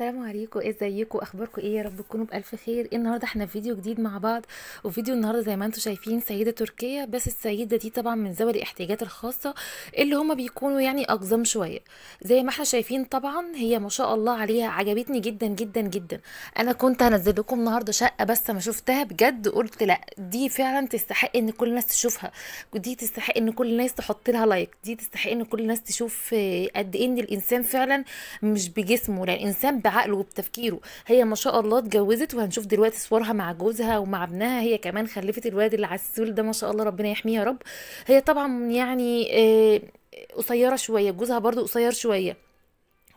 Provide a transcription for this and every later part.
السلام عليكم ازيكم إيه اخباركم ايه يا رب تكونوا بالف خير إيه النهارده احنا في فيديو جديد مع بعض وفيديو النهارده زي ما انتم شايفين سيده تركيه بس السيده دي طبعا من ذوي الاحتياجات الخاصه اللي هما بيكونوا يعني اقزام شويه زي ما احنا شايفين طبعا هي ما شاء الله عليها عجبتني جدا جدا جدا انا كنت هنزل لكم النهارده شقه بس ما شفتها بجد قلت لا دي فعلا تستحق ان كل الناس تشوفها ودي تستحق ان كل الناس تحط لها لايك دي تستحق ان كل الناس تشوف قد ايه ان الانسان فعلا مش بجسمه لا الانسان بعقله وبتفكيره هي ما شاء الله اتجوزت وهنشوف دلوقتي صورها مع جوزها ومع ابنها هي كمان خلفت الولد العسول ده ما شاء الله ربنا يحميها يا رب هي طبعا يعني آه، قصيره شويه جوزها برضو قصير شويه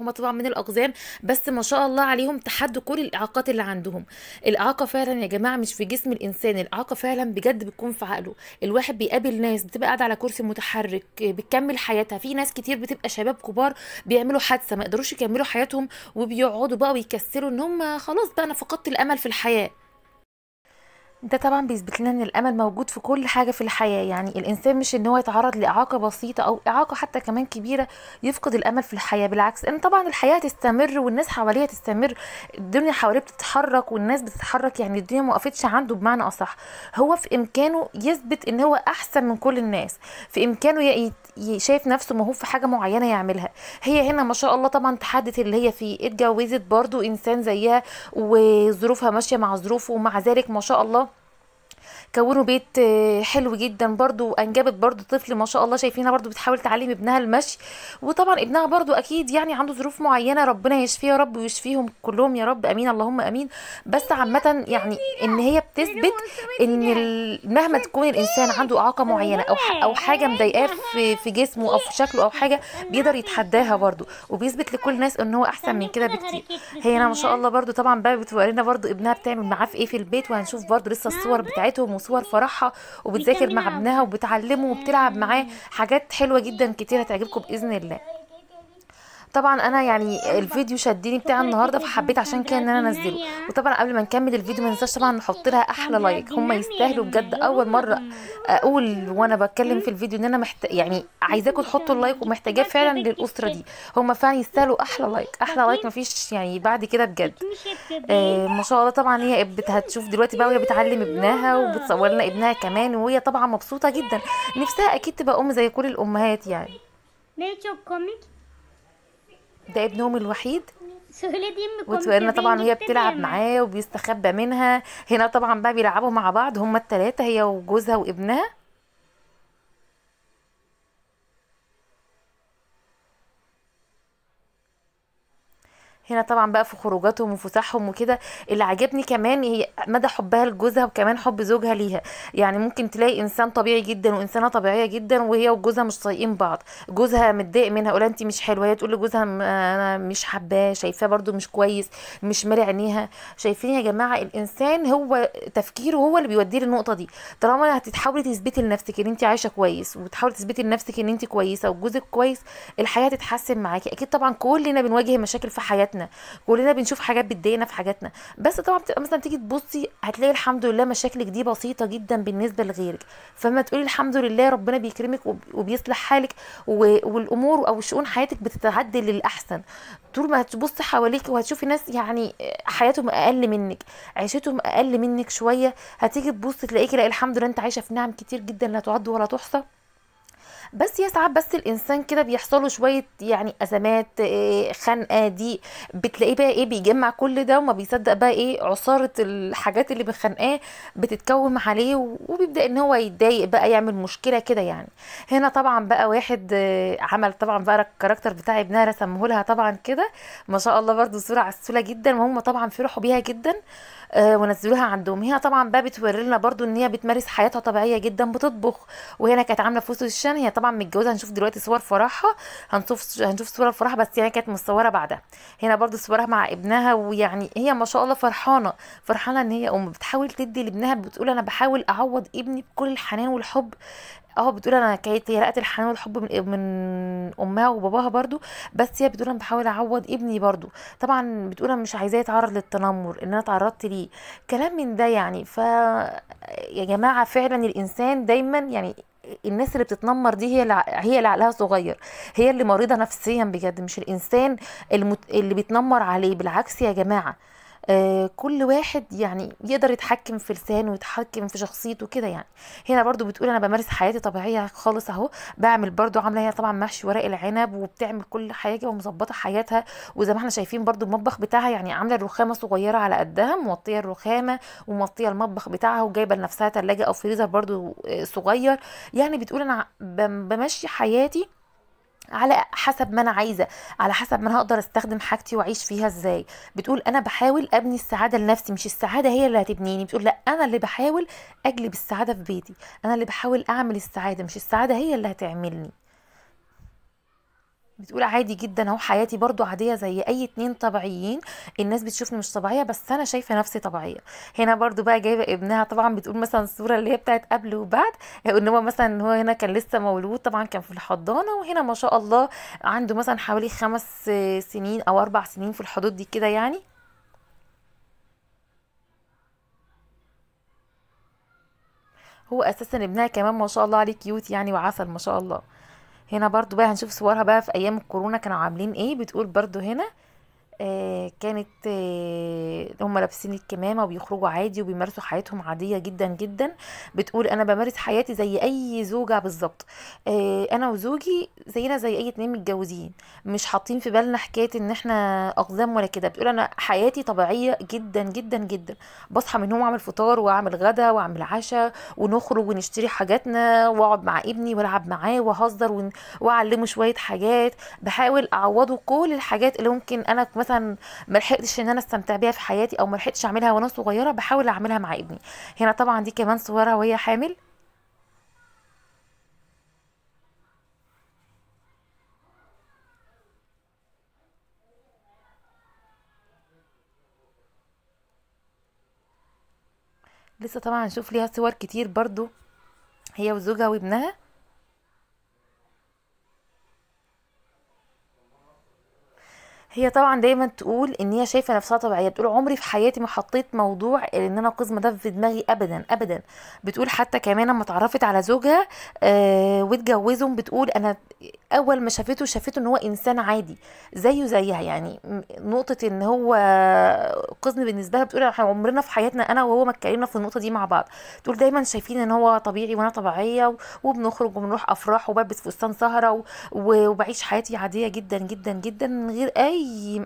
هم طبعا من الاقزام بس ما شاء الله عليهم تحدوا كل الاعاقات اللي عندهم الاعاقه فعلا يا جماعه مش في جسم الانسان الاعاقه فعلا بجد بتكون في عقله الواحد بيقابل ناس بتبقى قاعده على كرسي متحرك بتكمل حياتها في ناس كتير بتبقى شباب كبار بيعملوا حادثه ما يقدروش يكملوا حياتهم وبيقعدوا بقى ويكسروا ان هم خلاص بقى انا فقدت الامل في الحياه ده طبعا بيثبت لنا ان الامل موجود في كل حاجه في الحياه يعني الانسان مش ان هو يتعرض لاعاقه بسيطه او اعاقه حتى كمان كبيره يفقد الامل في الحياه بالعكس ان طبعا الحياه هتستمر والناس حواليها تستمر الدنيا حواليه بتتحرك والناس بتتحرك يعني الدنيا ما وقفتش عنده بمعنى اصح هو في امكانه يثبت ان هو احسن من كل الناس في امكانه شايف نفسه موهوب في حاجه معينه يعملها هي هنا ما شاء الله طبعا تحدث اللي هي فيه اتجوزت برضو انسان زيها وظروفها ماشيه مع ظروفه ومع ذلك ما شاء الله كونوا بيت حلو جدا برضو وانجبت برضو طفل ما شاء الله شايفينها برضو بتحاول تعلم ابنها المشي وطبعا ابنها برضو اكيد يعني عنده ظروف معينه ربنا يشفيه يا رب ويشفيهم كلهم يا رب امين اللهم امين بس عامه يعني ان هي بتثبت ان مهما تكون الانسان عنده اعاقه معينه او او حاجه مضايقاه في في جسمه او في شكله او حاجه بيقدر يتحداها برضو وبيثبت لكل الناس ان هو احسن من كده بكتير هي انا ما شاء الله برضو طبعا بقى بتورينا برضو ابنها بتعمل معاه في ايه في البيت وهنشوف برضو لسه الصور بتاعتها بتاعتهم وصور فرحها وبتذاكر مع ابنها وبتعلمه وبتلعب معاه حاجات حلوه جدا كتير هتعجبكم باذن الله طبعا انا يعني الفيديو شدني بتاع النهارده فحبيت عشان كده ان انا انزله وطبعا قبل ما نكمل الفيديو ما ننساش طبعا نحط لها احلى لايك هم يستاهلوا بجد اول مره اقول وانا بتكلم في الفيديو ان انا محت... يعني عايزاكم تحطوا اللايك ومحتاجاه فعلا للاسره دي هم فعلا يستاهلوا احلى لايك احلى لايك مفيش يعني بعد كده بجد آه ما شاء الله طبعا هي هتشوف دلوقتي بقى وهي بتعلم ابنها وبتصور لنا ابنها كمان وهي طبعا مبسوطه جدا نفسها اكيد تبقى ام زي كل الامهات يعني ده ابنهم الوحيد وهنا طبعا وهي بتلعب معاه وبيستخبى منها هنا طبعا بقى بيلعبوا مع بعض هما التلاتة هي وجوزها وابنها هنا طبعا بقى في خروجاتهم وفسحهم وكده اللي عجبني كمان هي مدى حبها لجوزها وكمان حب زوجها ليها يعني ممكن تلاقي انسان طبيعي جدا وانسانه طبيعيه جدا وهي وجوزها مش طايقين بعض جوزها متضايق منها يقول انت مش حلوه هي تقول لجوزها انا مش حباه شايفاه برده مش كويس مش مال عينيها شايفين يا جماعه الانسان هو تفكيره هو اللي بيوديه للنقطه دي طالما هتحاولي تثبتي لنفسك ان انت عايشه كويس وتحاولي تثبتي لنفسك ان انت كويسه وجوزك كويس الحياه تتحسن معاكي اكيد طبعا كلنا بنواجه مشاكل في حياتنا حياتنا كلنا بنشوف حاجات بتضايقنا في حاجاتنا بس طبعا بتبقى مثلا تيجي تبصي هتلاقي الحمد لله مشاكلك دي بسيطه جدا بالنسبه لغيرك فما تقولي الحمد لله ربنا بيكرمك وبيصلح حالك والامور او شؤون حياتك بتتعدل للاحسن طول ما هتبصي حواليك وهتشوفي ناس يعني حياتهم اقل منك عيشتهم اقل منك شويه هتيجي تبصي تلاقيكي لا الحمد لله انت عايشه في نعم كتير جدا لا تعد ولا تحصى بس يا ساعات بس الانسان كده بيحصله شويه يعني ازمات آه، خنقه دي بتلاقيه بقى ايه بيجمع كل ده وما بيصدق بقى ايه عصاره الحاجات اللي مخنقاه بتتكوم عليه وبيبدا ان هو يتضايق بقى يعمل مشكله كده يعني هنا طبعا بقى واحد آه، عمل طبعا بقى الكاركتر بتاع ابنها رسمه لها طبعا كده ما شاء الله برده صوره عسوله جدا وهم طبعا فرحوا بيها جدا آه، ونزلوها عندهم هنا طبعا بقى بتوري لنا برده ان هي بتمارس حياتها طبيعيه جدا بتطبخ وهنا كانت عامله فوسو الشان هي طبعا متجوزه هنشوف دلوقتي صور فرحها هنشوف هنشوف صور فرحها بس يعني كانت متصوره بعدها هنا برضو صورها مع ابنها ويعني هي ما شاء الله فرحانه فرحانه ان هي ام بتحاول تدي لابنها بتقول انا بحاول اعوض ابني بكل الحنان والحب اه بتقول انا كانت هي لقت الحنان والحب من من امها وباباها برضو بس هي بتقول انا بحاول اعوض ابني برضو طبعا بتقول انا مش عايزاه يتعرض للتنمر ان انا اتعرضت ليه كلام من ده يعني ف يا جماعه فعلا الانسان دايما يعني الناس اللي بتتنمر دي هي اللي هي اللي عقلها صغير هي اللي مريضه نفسيا بجد مش الانسان المت... اللي بيتنمر عليه بالعكس يا جماعه آه، كل واحد يعني يقدر يتحكم في لسانه ويتحكم في شخصيته كده يعني هنا برضو بتقول انا بمارس حياتي طبيعيه خالص اهو بعمل برضو عامله هي طبعا محشي ورق العنب وبتعمل كل حاجه ومظبطه حياتها وزي ما احنا شايفين برضو المطبخ بتاعها يعني عامله الرخامه صغيره على قدها موطيه الرخامه وموطيه المطبخ بتاعها وجايبه لنفسها ثلاجه او فريزر برضو آه، صغير يعني بتقول انا بمشي حياتي على حسب ما انا عايزه على حسب ما انا هقدر استخدم حاجتي واعيش فيها ازاي بتقول انا بحاول ابني السعاده لنفسي مش السعاده هي اللي هتبنيني بتقول لا انا اللي بحاول اجلب السعاده في بيتي انا اللي بحاول اعمل السعاده مش السعاده هي اللي هتعملني بتقول عادي جدا اهو حياتي برضو عاديه زي اي اتنين طبيعيين الناس بتشوفني مش طبيعيه بس انا شايفه نفسي طبيعيه هنا برضو بقى جايبه ابنها طبعا بتقول مثلا الصوره اللي هي بتاعت قبل وبعد ان هو مثلا هو هنا كان لسه مولود طبعا كان في الحضانه وهنا ما شاء الله عنده مثلا حوالي خمس سنين او اربع سنين في الحدود دي كده يعني هو اساسا ابنها كمان ما شاء الله عليه كيوت يعني وعسل ما شاء الله هنا برضو بقى هنشوف صورها بقى في ايام الكورونا كانوا عاملين ايه بتقول برضو هنا آه، كانت آه، هم لابسين الكمامة وبيخرجوا عادي وبيمارسوا حياتهم عادية جدا جدا بتقول أنا بمارس حياتي زي أي زوجة بالظبط آه، أنا وزوجي زينا زي أي اتنين متجوزين مش حاطين في بالنا حكاية إن إحنا أقزام ولا كده بتقول أنا حياتي طبيعية جدا جدا جدا بصحى من النوم أعمل فطار وأعمل غدا وأعمل عشاء ونخرج ونشتري حاجاتنا وأقعد مع ابني وألعب معاه وأهزر وأعلمه شوية حاجات بحاول أعوضه كل الحاجات اللي ممكن أنا مثلا مثلا ما لحقتش ان انا استمتع بيها في حياتي او ما لحقتش اعملها وانا صغيره بحاول اعملها مع ابني هنا طبعا دي كمان صورها وهي حامل لسه طبعا هنشوف ليها صور كتير برضو هي وزوجها وابنها هي طبعا دايما تقول ان هي شايفه نفسها طبيعيه بتقول عمري في حياتي ما حطيت موضوع ان انا قزمه ده في دماغي ابدا ابدا بتقول حتى كمان لما اتعرفت على زوجها آه واتجوزهم بتقول انا اول ما شافته شافته ان هو انسان عادي زيه زيها يعني نقطه ان هو قزم بالنسبه لها بتقول احنا عمرنا في حياتنا انا وهو ما اتكلمنا في النقطه دي مع بعض تقول دايما شايفين ان هو طبيعي وانا طبيعيه وبنخرج وبنروح افراح وبلبس فستان سهره وبعيش حياتي عاديه جدا جدا جدا من غير اي اي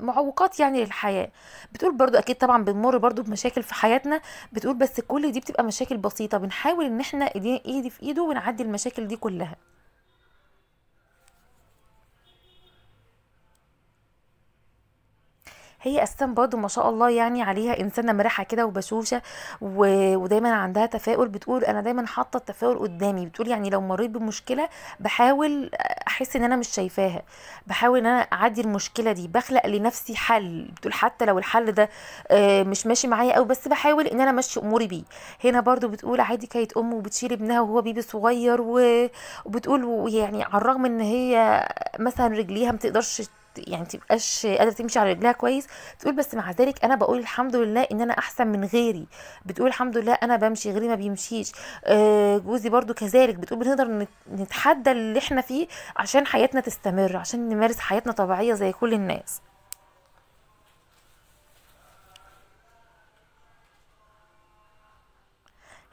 معوقات يعني للحياه بتقول برضو اكيد طبعا بنمر برضو بمشاكل في حياتنا بتقول بس كل دي بتبقى مشاكل بسيطه بنحاول ان احنا إيدي في ايده ونعدي المشاكل دي كلها هي اساسا برضو ما شاء الله يعني عليها انسانه مرحه كده وبشوشه و... ودايما عندها تفاؤل بتقول انا دايما حاطه التفاؤل قدامي بتقول يعني لو مريت بمشكله بحاول احس ان انا مش شايفاها بحاول ان انا اعدي المشكله دي بخلق لنفسي حل بتقول حتى لو الحل ده آه، مش ماشي معايا قوي بس بحاول ان انا امشي اموري بيه هنا برضو بتقول عادي كانت ام وبتشيل ابنها وهو بيبي صغير و... وبتقول يعني على الرغم ان هي مثلا رجليها ما تقدرش يعني تبقاش قادره تمشي على رجلها كويس تقول بس مع ذلك انا بقول الحمد لله ان انا احسن من غيري بتقول الحمد لله انا بمشي غيري ما بيمشيش آه جوزي برضو كذلك بتقول بنقدر نتحدى اللي احنا فيه عشان حياتنا تستمر عشان نمارس حياتنا طبيعيه زي كل الناس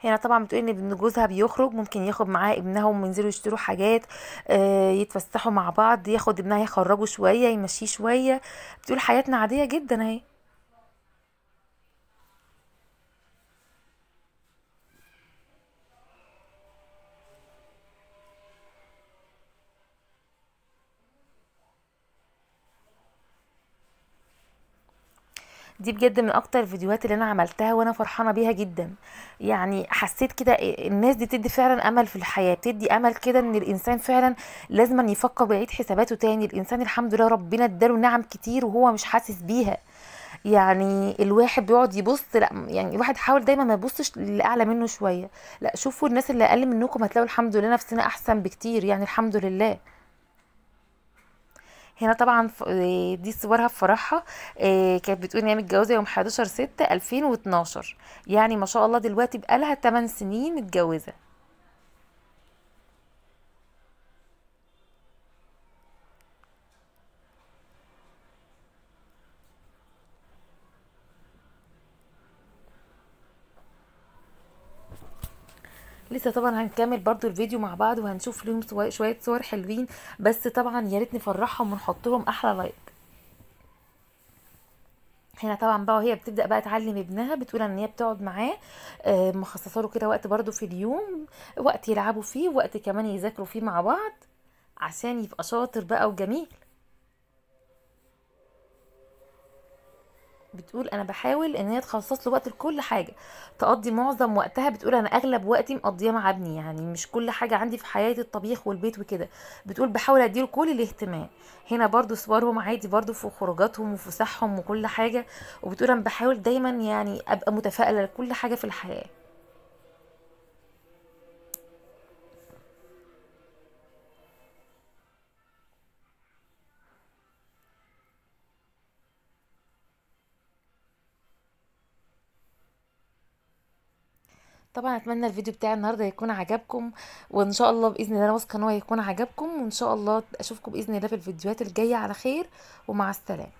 هنا طبعا بتقول ان ابن جوزها بيخرج ممكن ياخد معاه ابنهم وينزلوا يشتروا حاجات آه، يتفسحوا مع بعض ياخد ابنها يخرجه شويه يمشيه شويه بتقول حياتنا عاديه جدا اهي دي بجد من اكتر الفيديوهات اللي انا عملتها وانا فرحانه بيها جدا يعني حسيت كده إيه، الناس دي بتدي فعلا امل في الحياه بتدي امل كده ان الانسان فعلا لازم يفكر ويعيد حساباته تاني الانسان الحمد لله ربنا اداله نعم كتير وهو مش حاسس بيها يعني الواحد بيقعد يبص لا يعني الواحد حاول دايما ما يبصش لاعلى اعلى منه شويه لا شوفوا الناس اللي اقل منكم هتلاقوا الحمد لله نفسنا احسن بكتير يعني الحمد لله هنا طبعا آه، دي صورها في فرحها آه، كانت بتقول ان هي متجوزه يوم 11 6 2012 يعني ما شاء الله دلوقتي بقالها 8 سنين متجوزه لسه طبعا هنكمل برضو الفيديو مع بعض وهنشوف لهم شويه صور حلوين بس طبعا يا ريت نفرحهم ونحط لهم احلى لايك هنا طبعا بقى وهي بتبدا بقى تعلم ابنها بتقول ان هي بتقعد معاه آه، مخصصه له كده وقت برضو في اليوم وقت يلعبوا فيه وقت كمان يذاكروا فيه مع بعض عشان يبقى شاطر بقى وجميل بتقول انا بحاول ان هي تخصص له وقت لكل حاجه تقضي معظم وقتها بتقول انا اغلب وقتي مقضيه مع ابني يعني مش كل حاجه عندي في حياتي الطبيخ والبيت وكده بتقول بحاول اديله كل الاهتمام هنا برضو صورهم عادي برضو في خروجاتهم وفسحهم وكل حاجه وبتقول انا بحاول دايما يعني ابقى متفائله لكل حاجه في الحياه طبعا اتمنى الفيديو بتاع النهارده يكون عجبكم وان شاء الله باذن الله انا واثقه ان هو يكون عجبكم وان شاء الله اشوفكم باذن الله في الفيديوهات الجايه على خير ومع السلامه